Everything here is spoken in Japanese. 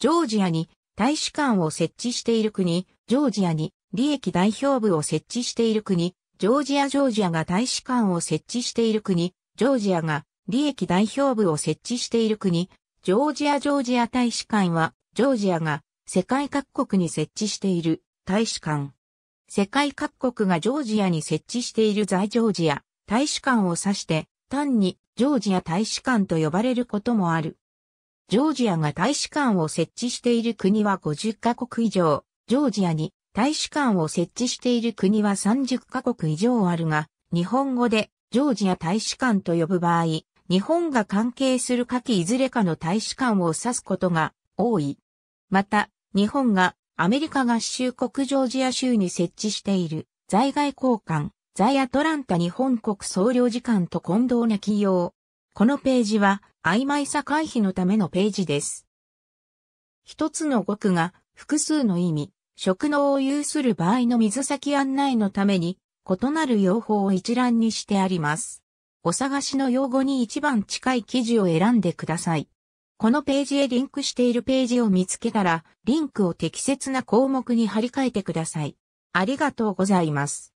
ジョージアに大使館を設置している国、ジョージアに利益代表部を設置している国、ジョージアジョージアが大使館を設置している国、ジョージアが利益代表部を設置している国、ジョージアジョージア大使館は、ジョージアが世界各国に設置している大使館。世界各国がジョージアに設置している在ジョージア大使館を指して、単にジョージア大使館と呼ばれることもある。ジョージアが大使館を設置している国は50カ国以上、ジョージアに大使館を設置している国は30カ国以上あるが、日本語でジョージア大使館と呼ぶ場合、日本が関係する下記いずれかの大使館を指すことが多い。また、日本がアメリカ合衆国ジョージア州に設置している在外交換、在アトランタ日本国総領事館と混同な企業。このページは曖昧さ回避のためのページです。一つの語句が複数の意味、職能を有する場合の水先案内のために異なる用法を一覧にしてあります。お探しの用語に一番近い記事を選んでください。このページへリンクしているページを見つけたら、リンクを適切な項目に貼り替えてください。ありがとうございます。